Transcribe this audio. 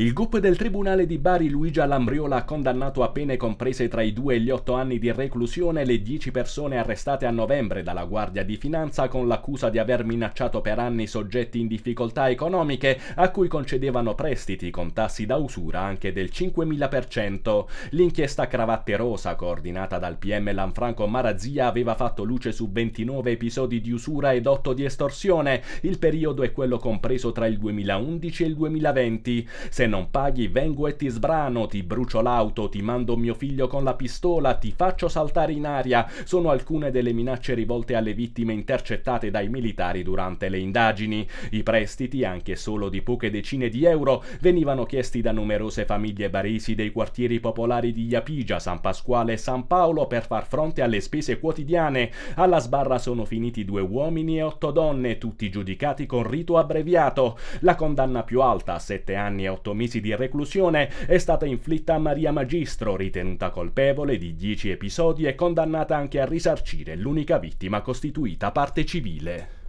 Il GUP del Tribunale di Bari Luigia Lambriola ha condannato a pene comprese tra i 2 e gli 8 anni di reclusione le 10 persone arrestate a novembre dalla Guardia di Finanza con l'accusa di aver minacciato per anni soggetti in difficoltà economiche a cui concedevano prestiti con tassi da usura anche del 5.000%. L'inchiesta Cravatte Rosa, coordinata dal PM Lanfranco Marazia, aveva fatto luce su 29 episodi di usura ed 8 di estorsione. Il periodo è quello compreso tra il 2011 e il 2020. Se non paghi vengo e ti sbrano, ti brucio l'auto, ti mando mio figlio con la pistola, ti faccio saltare in aria. Sono alcune delle minacce rivolte alle vittime intercettate dai militari durante le indagini. I prestiti, anche solo di poche decine di euro, venivano chiesti da numerose famiglie baresi dei quartieri popolari di Iapigia, San Pasquale e San Paolo per far fronte alle spese quotidiane. Alla sbarra sono finiti due uomini e otto donne, tutti giudicati con rito abbreviato. La condanna più alta, a 7 anni e 8 mesi mesi di reclusione è stata inflitta a Maria Magistro, ritenuta colpevole di 10 episodi e condannata anche a risarcire l'unica vittima costituita parte civile.